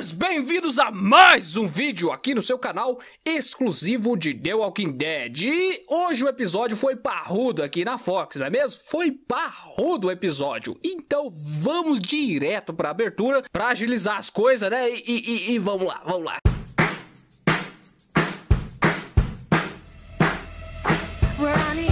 gamers, bem-vindos a mais um vídeo aqui no seu canal exclusivo de The Walking Dead. E hoje o episódio foi parrudo aqui na Fox, não é mesmo? Foi parrudo o episódio. Então vamos direto para a abertura para agilizar as coisas, né? E, e, e vamos lá, vamos lá. Running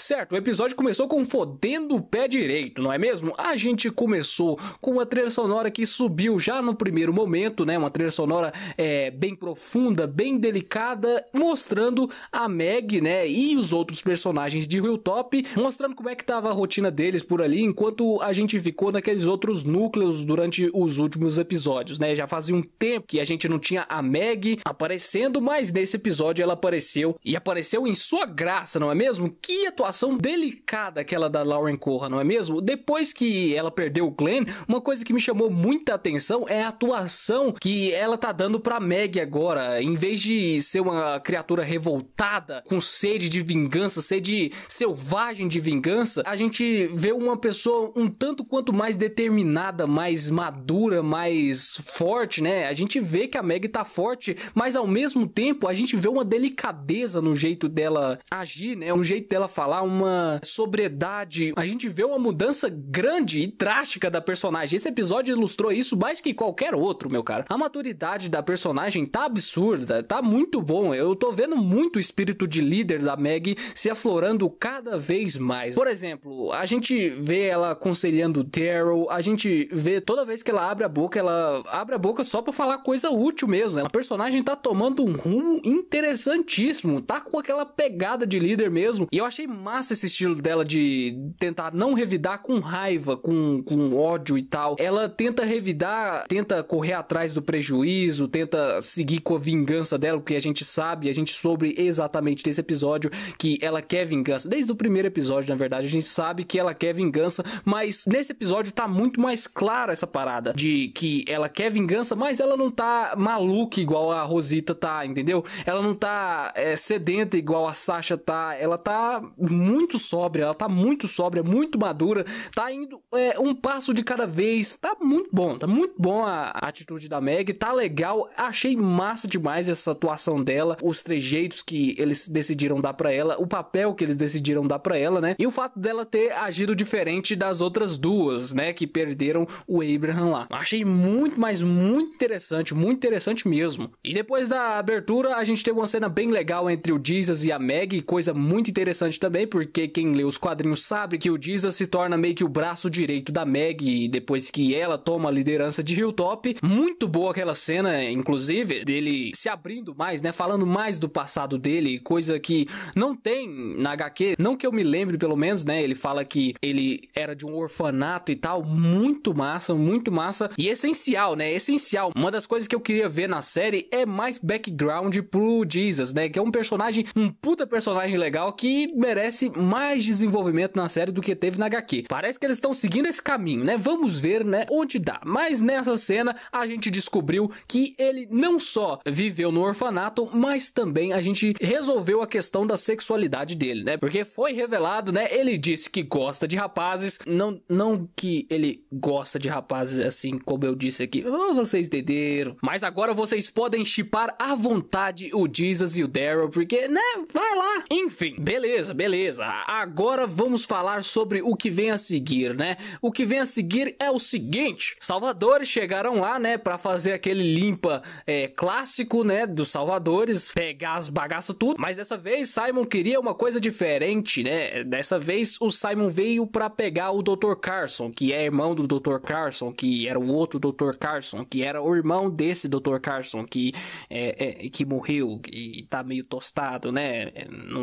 Certo, o episódio começou com fodendo o pé direito, não é mesmo? A gente começou com uma trilha sonora que subiu já no primeiro momento, né? Uma trilha sonora é, bem profunda, bem delicada, mostrando a Meg, né? E os outros personagens de Hilltop, mostrando como é que tava a rotina deles por ali, enquanto a gente ficou naqueles outros núcleos durante os últimos episódios, né? Já fazia um tempo que a gente não tinha a Meg aparecendo, mas nesse episódio ela apareceu e apareceu em sua graça, não é mesmo? Que atuação delicada aquela da Lauren Corra, não é mesmo? Depois que ela perdeu o Glenn, uma coisa que me chamou muita atenção é a atuação que ela tá dando pra Meg agora. Em vez de ser uma criatura revoltada, com sede de vingança, sede selvagem de vingança, a gente vê uma pessoa um tanto quanto mais determinada, mais madura, mais forte, né? A gente vê que a Meg tá forte, mas ao mesmo tempo a gente vê uma delicadeza no jeito dela agir, né? no jeito dela falar, uma sobriedade. A gente vê uma mudança grande e drástica da personagem. Esse episódio ilustrou isso mais que qualquer outro, meu cara. A maturidade da personagem tá absurda, tá muito bom. Eu tô vendo muito o espírito de líder da Meg se aflorando cada vez mais. Por exemplo, a gente vê ela aconselhando o Daryl, a gente vê toda vez que ela abre a boca, ela abre a boca só para falar coisa útil mesmo. Né? A personagem tá tomando um rumo interessantíssimo, tá com aquela pegada de líder mesmo. E eu achei mais massa esse estilo dela de tentar não revidar com raiva, com, com ódio e tal. Ela tenta revidar, tenta correr atrás do prejuízo, tenta seguir com a vingança dela, porque a gente sabe, a gente soube exatamente desse episódio que ela quer vingança. Desde o primeiro episódio, na verdade, a gente sabe que ela quer vingança, mas nesse episódio tá muito mais clara essa parada de que ela quer vingança, mas ela não tá maluca igual a Rosita tá, entendeu? Ela não tá é, sedenta igual a Sasha tá, ela tá muito sóbria, ela tá muito sóbria, muito madura, tá indo é, um passo de cada vez, tá muito bom, tá muito bom a, a atitude da Meg, tá legal, achei massa demais essa atuação dela, os trejeitos que eles decidiram dar para ela, o papel que eles decidiram dar para ela, né? E o fato dela ter agido diferente das outras duas, né, que perderam o Abraham lá. Achei muito, mas muito interessante, muito interessante mesmo. E depois da abertura, a gente teve uma cena bem legal entre o Jesus e a Meg, coisa muito interessante também também, porque quem lê os quadrinhos sabe que o Jesus se torna meio que o braço direito da Meg depois que ela toma a liderança de Hilltop. Muito boa aquela cena, inclusive, dele se abrindo mais, né? Falando mais do passado dele, coisa que não tem na HQ, não que eu me lembre pelo menos, né? Ele fala que ele era de um orfanato e tal, muito massa, muito massa e essencial, né? Essencial. Uma das coisas que eu queria ver na série é mais background pro Jesus, né? Que é um personagem, um puta personagem legal que merece merece mais desenvolvimento na série do que teve na HQ. Parece que eles estão seguindo esse caminho, né? Vamos ver, né, onde dá. Mas nessa cena a gente descobriu que ele não só viveu no orfanato, mas também a gente resolveu a questão da sexualidade dele, né? Porque foi revelado, né? Ele disse que gosta de rapazes, não não que ele gosta de rapazes assim como eu disse aqui. Ah, vocês entenderam. Mas agora vocês podem chipar à vontade o Jesus e o Daryl, porque né, vai lá. Enfim, beleza, beleza Beleza, agora vamos falar sobre o que vem a seguir, né? O que vem a seguir é o seguinte: Salvadores chegaram lá, né, para fazer aquele limpa é, clássico, né, dos Salvadores, pegar as bagaças tudo. Mas dessa vez Simon queria uma coisa diferente, né? Dessa vez o Simon veio para pegar o Dr. Carson, que é irmão do Dr. Carson, que era o outro Dr. Carson, que era o irmão desse Dr. Carson que é, é que morreu e tá meio tostado, né?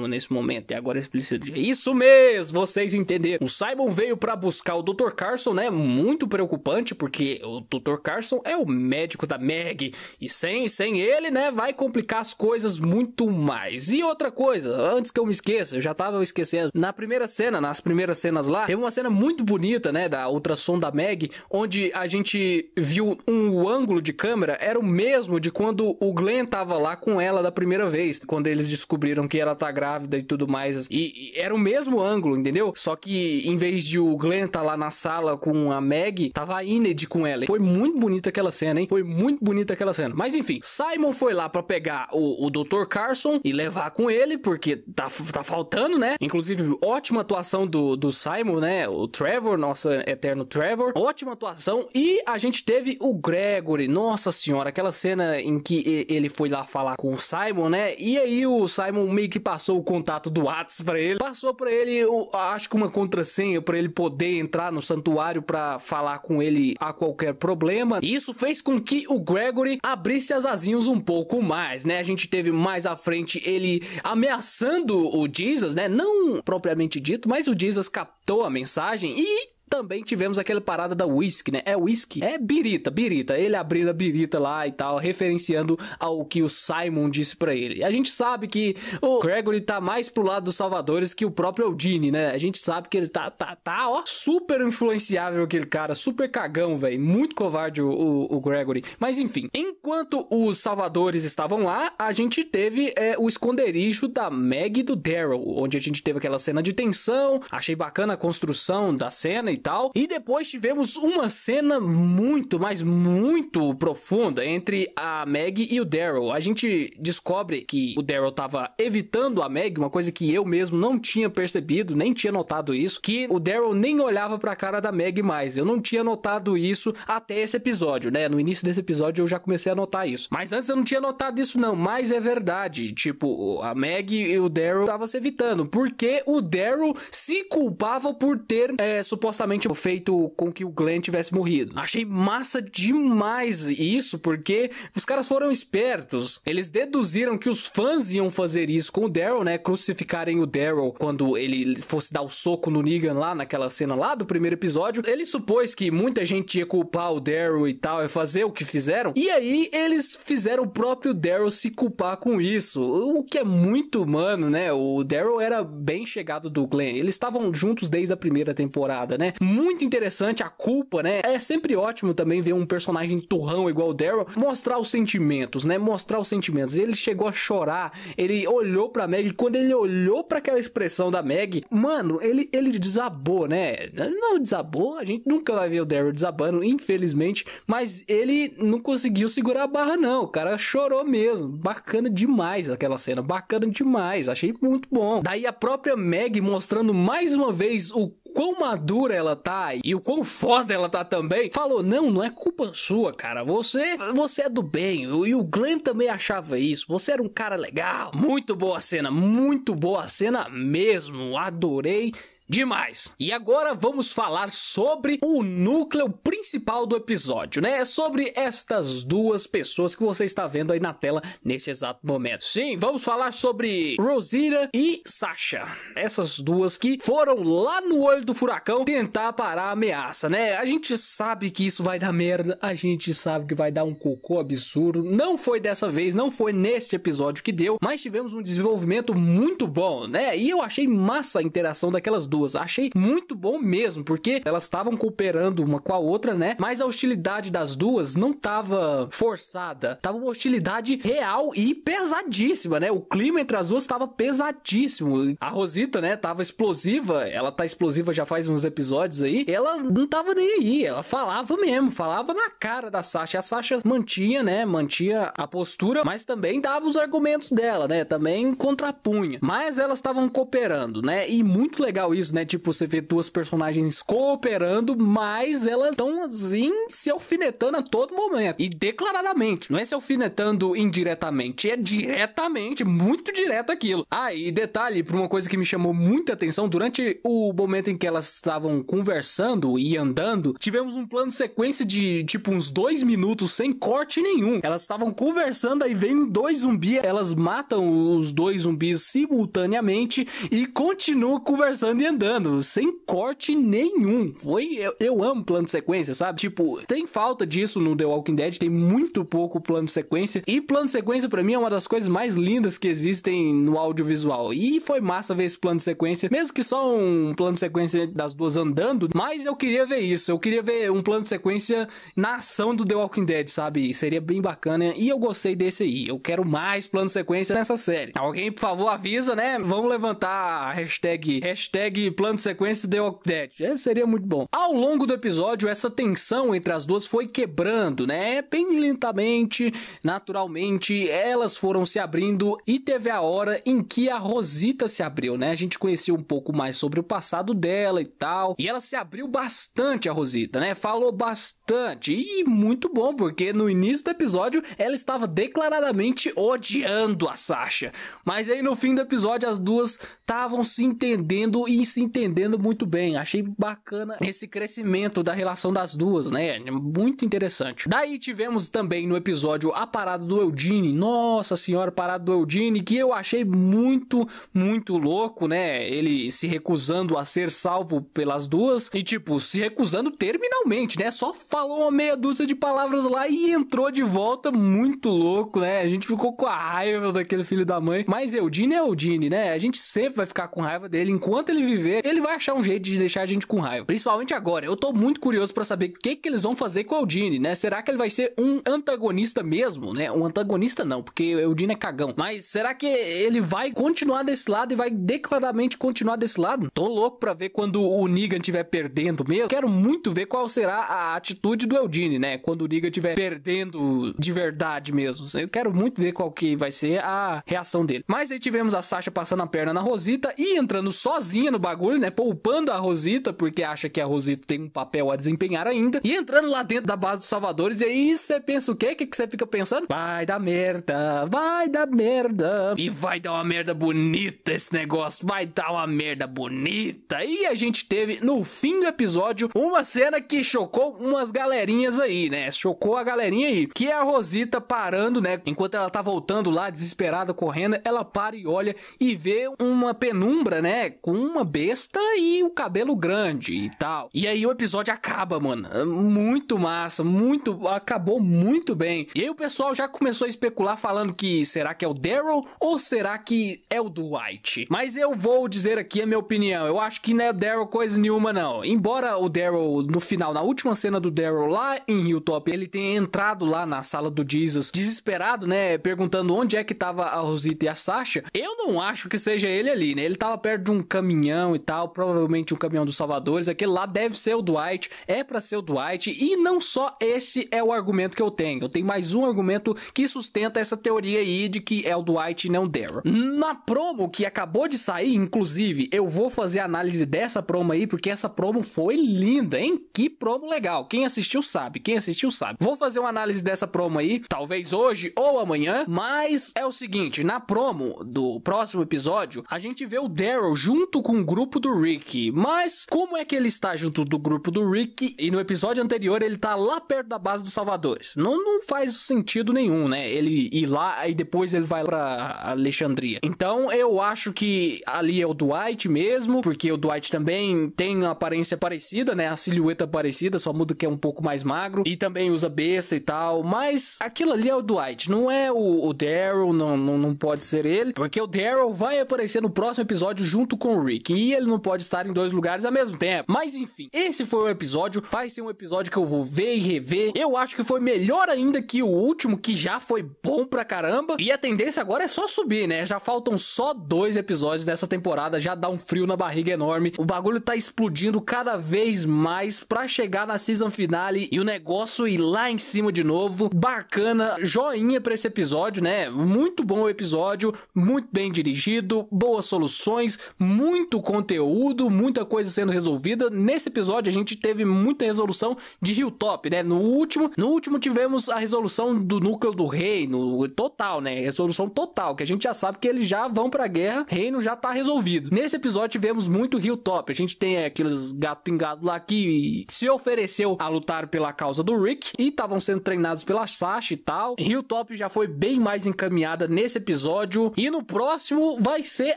Nesse momento. E agora explica isso mesmo, vocês entenderam. O Simon veio para buscar o Dr. Carson, né? Muito preocupante, porque o Dr. Carson é o médico da Meg. E sem, sem ele, né, vai complicar as coisas muito mais. E outra coisa, antes que eu me esqueça, eu já tava esquecendo. Na primeira cena, nas primeiras cenas lá, teve uma cena muito bonita, né, da ultrassom da Meg, onde a gente viu um ângulo de câmera era o mesmo de quando o Glenn tava lá com ela da primeira vez, quando eles descobriram que ela tá grávida e tudo mais. E era o mesmo ângulo, entendeu? Só que em vez de o Glenn tá lá na sala com a Meg, tava a Ined com ela. Foi muito bonita aquela cena, hein? Foi muito bonita aquela cena. Mas enfim, Simon foi lá para pegar o, o Dr. Carson e levar com ele, porque tá, tá faltando, né? Inclusive, ótima atuação do, do Simon, né? O Trevor, nosso eterno Trevor. Ótima atuação. E a gente teve o Gregory. Nossa senhora, aquela cena em que ele foi lá falar com o Simon, né? E aí o Simon meio que passou o contato do Whats pra ele ele, passou para ele, acho que uma contrassenha para ele poder entrar no santuário para falar com ele a qualquer problema. E isso fez com que o Gregory abrisse as asinhas um pouco mais, né? A gente teve mais à frente ele ameaçando o Jesus, né? Não propriamente dito, mas o Jesus captou a mensagem e também tivemos aquela parada da whisky, né? É whisky? É birita, birita. Ele abrindo a birita lá e tal, referenciando ao que o Simon disse para ele. A gente sabe que o Gregory tá mais pro lado dos salvadores que o próprio Aldini, né? A gente sabe que ele tá, tá, tá, ó, super influenciável aquele cara, super cagão, velho. Muito covarde o, o, o, Gregory. Mas enfim, enquanto os salvadores estavam lá, a gente teve é, o esconderijo da Meg e do Daryl, onde a gente teve aquela cena de tensão. Achei bacana a construção da cena e tal. E depois tivemos uma cena muito, mas muito profunda entre a Meg e o Daryl. A gente descobre que o Daryl tava evitando a Meg, uma coisa que eu mesmo não tinha percebido, nem tinha notado isso, que o Daryl nem olhava pra cara da Meg mais. Eu não tinha notado isso até esse episódio, né? No início desse episódio eu já comecei a notar isso. Mas antes eu não tinha notado isso não, mas é verdade. Tipo, a Meg e o Daryl estavam se evitando, porque o Daryl se culpava por ter é, supostamente justamente feito com que o Glenn tivesse morrido. Achei massa demais isso, porque os caras foram espertos. Eles deduziram que os fãs iam fazer isso com o Daryl, né? Crucificarem o Daryl quando ele fosse dar o soco no Negan lá naquela cena lá do primeiro episódio. Ele supôs que muita gente ia culpar o Daryl e tal, e fazer o que fizeram. E aí eles fizeram o próprio Daryl se culpar com isso. O que é muito humano, né? O Daryl era bem chegado do Glenn. Eles estavam juntos desde a primeira temporada, né? muito interessante, a culpa, né? É sempre ótimo também ver um personagem turrão igual o Daryl mostrar os sentimentos, né? Mostrar os sentimentos. Ele chegou a chorar, ele olhou pra Meg, quando ele olhou para aquela expressão da Meg, mano, ele, ele desabou, né? Não desabou, a gente nunca vai ver o Daryl desabando, infelizmente, mas ele não conseguiu segurar a barra, não. O cara chorou mesmo. Bacana demais aquela cena, bacana demais, achei muito bom. Daí a própria Meg mostrando mais uma vez o quão madura ela tá e o quão foda ela tá também, falou: não, não é culpa sua, cara. Você, você é do bem. E o Glenn também achava isso. Você era um cara legal. Muito boa cena, muito boa cena mesmo. Adorei Demais! E agora vamos falar sobre o núcleo principal do episódio, né? É sobre estas duas pessoas que você está vendo aí na tela nesse exato momento. Sim, vamos falar sobre Rosira e Sasha. Essas duas que foram lá no olho do furacão tentar parar a ameaça, né? A gente sabe que isso vai dar merda, a gente sabe que vai dar um cocô absurdo. Não foi dessa vez, não foi neste episódio que deu, mas tivemos um desenvolvimento muito bom, né? E eu achei massa a interação daquelas duas duas. Achei muito bom mesmo, porque elas estavam cooperando uma com a outra, né? Mas a hostilidade das duas não tava forçada, tava uma hostilidade real e pesadíssima, né? O clima entre as duas tava pesadíssimo. A Rosita, né, tava explosiva, ela tá explosiva já faz uns episódios aí. Ela não tava nem aí, ela falava mesmo, falava na cara da Sasha. A Sasha mantinha, né, mantinha a postura, mas também dava os argumentos dela, né? Também contrapunha. Mas elas estavam cooperando, né? E muito legal isso né? Tipo, você vê duas personagens cooperando, mas elas estão assim se alfinetando a todo momento. E declaradamente. Não é se alfinetando indiretamente, é diretamente, muito direto aquilo. Ah, e detalhe, por uma coisa que me chamou muita atenção, durante o momento em que elas estavam conversando e andando, tivemos um plano de sequência de tipo uns dois minutos sem corte nenhum. Elas estavam conversando, aí vem dois zumbis, elas matam os dois zumbis simultaneamente e continuam conversando e andando andando, sem corte nenhum. Foi. Eu, eu amo plano de sequência, sabe? Tipo, tem falta disso no The Walking Dead, tem muito pouco plano de sequência. E plano de sequência, para mim, é uma das coisas mais lindas que existem no audiovisual. E foi massa ver esse plano de sequência, mesmo que só um plano de sequência das duas andando, mas eu queria ver isso. Eu queria ver um plano de sequência na ação do The Walking Dead, sabe? Seria bem bacana. E eu gostei desse aí. Eu quero mais plano de sequência nessa série. Tá Alguém, por favor, avisa, né? Vamos levantar a hashtag, hashtag de sequência de Walking Dead. É, seria muito bom. Ao longo do episódio, essa tensão entre as duas foi quebrando, né? Bem lentamente, naturalmente, elas foram se abrindo e teve a hora em que a Rosita se abriu, né? A gente conhecia um pouco mais sobre o passado dela e tal. E ela se abriu bastante, a Rosita, né? Falou bastante. E muito bom, porque no início do episódio ela estava declaradamente odiando a Sasha. Mas aí no fim do episódio as duas estavam se entendendo e se se entendendo muito bem. Achei bacana esse crescimento da relação das duas, né? É muito interessante. Daí tivemos também no episódio a parada do Eudine. Nossa senhora, parada do Eudine, que eu achei muito, muito louco, né? Ele se recusando a ser salvo pelas duas e, tipo, se recusando terminalmente, né? Só falou uma meia dúzia de palavras lá e entrou de volta muito louco, né? A gente ficou com a raiva daquele filho da mãe. Mas Eudine é Eudine, né? A gente sempre vai ficar com raiva dele enquanto ele viver ele vai achar um jeito de deixar a gente com raiva. Principalmente agora. Eu tô muito curioso para saber o que, que eles vão fazer com o Eldine, né? Será que ele vai ser um antagonista mesmo, né? Um antagonista não, porque o Eldine é cagão. Mas será que ele vai continuar desse lado e vai declaradamente continuar desse lado? Tô louco pra ver quando o Negan tiver perdendo mesmo. Quero muito ver qual será a atitude do Eldine, né? Quando o Negan tiver perdendo de verdade mesmo. Eu quero muito ver qual que vai ser a reação dele. Mas aí tivemos a Sasha passando a perna na Rosita e entrando sozinha no bagulho bagulho, né? Poupando a Rosita, porque acha que a Rosita tem um papel a desempenhar ainda. E entrando lá dentro da base dos Salvadores, e aí você pensa o quê? O que você fica pensando? Vai dar merda, vai dar merda. E vai dar uma merda bonita esse negócio, vai dar uma merda bonita. E a gente teve, no fim do episódio, uma cena que chocou umas galerinhas aí, né? Chocou a galerinha aí. Que é a Rosita parando, né? Enquanto ela tá voltando lá, desesperada, correndo, ela para e olha e vê uma penumbra, né? Com uma besta e o cabelo grande e tal. E aí o episódio acaba, mano. É muito massa, muito. Acabou muito bem. E aí o pessoal já começou a especular falando que será que é o Daryl ou será que é o Dwight? Mas eu vou dizer aqui a minha opinião. Eu acho que não é Daryl coisa nenhuma, não. Embora o Daryl, no final, na última cena do Daryl lá em Hilltop, ele tenha entrado lá na sala do Jesus, desesperado, né? Perguntando onde é que tava a Rosita e a Sasha. Eu não acho que seja ele ali, né? Ele tava perto de um caminhão caminhão e tal, provavelmente um caminhão dos Salvadores, aquele lá deve ser o Dwight, é para ser o Dwight, e não só esse é o argumento que eu tenho, eu tenho mais um argumento que sustenta essa teoria aí de que é o Dwight e não o Daryl. Na promo que acabou de sair, inclusive, eu vou fazer análise dessa promo aí, porque essa promo foi linda, hein? Que promo legal, quem assistiu sabe, quem assistiu sabe. Vou fazer uma análise dessa promo aí, talvez hoje ou amanhã, mas é o seguinte, na promo do próximo episódio, a gente vê o Daryl junto com o grupo grupo do Rick. Mas como é que ele está junto do grupo do Rick e no episódio anterior ele tá lá perto da base dos Salvadores? Não, não faz sentido nenhum, né? Ele ir lá e depois ele vai para Alexandria. Então eu acho que ali é o Dwight mesmo, porque o Dwight também tem uma aparência parecida, né? A silhueta parecida, só muda que é um pouco mais magro e também usa besta e tal. Mas aquilo ali é o Dwight, não é o, o Daryl, não, não, não pode ser ele, porque o Daryl vai aparecer no próximo episódio junto com o Rick. E ele não pode estar em dois lugares ao mesmo tempo. Mas enfim, esse foi o episódio. Vai ser um episódio que eu vou ver e rever. Eu acho que foi melhor ainda que o último, que já foi bom pra caramba. E a tendência agora é só subir, né? Já faltam só dois episódios dessa temporada, já dá um frio na barriga enorme. O bagulho tá explodindo cada vez mais pra chegar na season finale e o negócio ir lá em cima de novo. Bacana, joinha pra esse episódio, né? Muito bom o episódio, muito bem dirigido, boas soluções, muito com conteúdo, muita coisa sendo resolvida. Nesse episódio a gente teve muita resolução de Hilltop, né? No último, no último tivemos a resolução do núcleo do reino, total, né? Resolução total, que a gente já sabe que eles já vão pra guerra, reino já tá resolvido. Nesse episódio tivemos muito Hilltop. A gente tem aqueles gato pingado lá que se ofereceu a lutar pela causa do Rick e estavam sendo treinados pela Sasha e tal. Hilltop já foi bem mais encaminhada nesse episódio e no próximo vai ser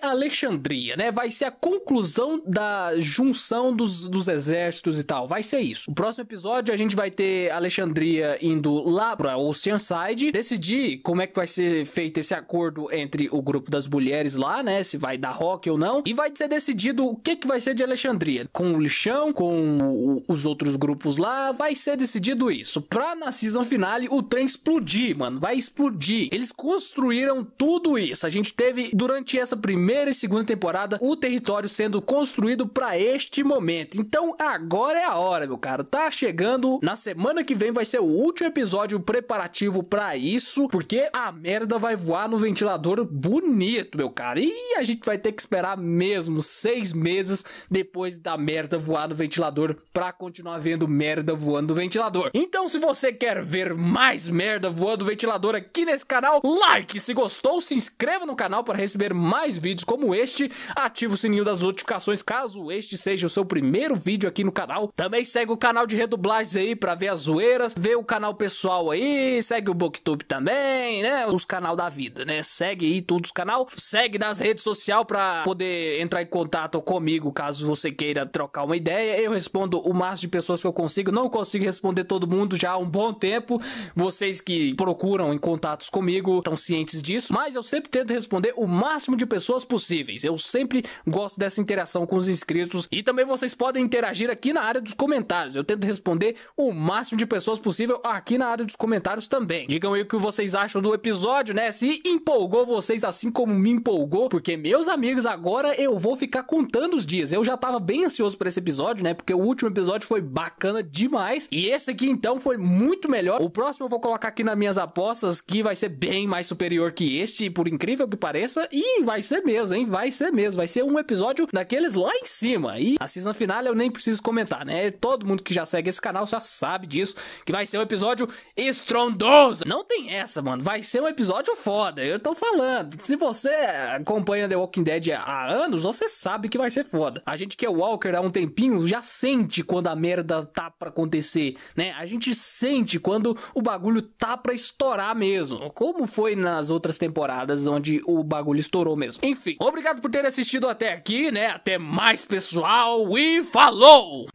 Alexandria, né? Vai ser a conclusão conclusão da junção dos, dos exércitos e tal. Vai ser isso. O próximo episódio a gente vai ter Alexandria indo lá pra Oceanside, decidir como é que vai ser feito esse acordo entre o grupo das mulheres lá, né? Se vai dar rock ou não. E vai ser decidido o que, que vai ser de Alexandria. Com o lixão, com o, os outros grupos lá, vai ser decidido isso. Pra na season finale o trem explodir, mano. Vai explodir. Eles construíram tudo isso. A gente teve, durante essa primeira e segunda temporada, o território sendo construído para este momento. Então agora é a hora, meu cara. Tá chegando. Na semana que vem vai ser o último episódio preparativo para isso, porque a merda vai voar no ventilador bonito, meu cara. E a gente vai ter que esperar mesmo seis meses depois da merda voar no ventilador para continuar vendo merda voando no ventilador. Então, se você quer ver mais merda voando no ventilador aqui nesse canal, like se gostou, se inscreva no canal para receber mais vídeos como este, ativa o sininho das luzes notificações caso este seja o seu primeiro vídeo aqui no canal. Também segue o canal de redublagens aí para ver as zoeiras, vê o canal pessoal aí, segue o Booktube também, né? Os canal da vida, né? Segue aí todos os canal, segue nas redes sociais para poder entrar em contato comigo caso você queira trocar uma ideia. Eu respondo o máximo de pessoas que eu consigo, não consigo responder todo mundo já há um bom tempo. Vocês que procuram em contatos comigo estão cientes disso, mas eu sempre tento responder o máximo de pessoas possíveis. Eu sempre gosto dessa essa interação com os inscritos e também vocês podem interagir aqui na área dos comentários. Eu tento responder o máximo de pessoas possível aqui na área dos comentários também. Digam aí o que vocês acham do episódio, né? Se empolgou vocês assim como me empolgou, porque meus amigos, agora eu vou ficar contando os dias. Eu já tava bem ansioso para esse episódio, né? Porque o último episódio foi bacana demais e esse aqui então foi muito melhor. O próximo eu vou colocar aqui nas minhas apostas que vai ser bem mais superior que este, por incrível que pareça, e vai ser mesmo, hein? Vai ser mesmo, vai ser um episódio episódio daqueles lá em cima. E a season final eu nem preciso comentar, né? Todo mundo que já segue esse canal já sabe disso, que vai ser um episódio estrondoso. Não tem essa, mano. Vai ser um episódio foda, eu tô falando. Se você acompanha The Walking Dead há anos, você sabe que vai ser foda. A gente que é Walker há um tempinho já sente quando a merda tá pra acontecer, né? A gente sente quando o bagulho tá pra estourar mesmo. Como foi nas outras temporadas onde o bagulho estourou mesmo. Enfim, obrigado por ter assistido até aqui né? Até mais, pessoal, e falou!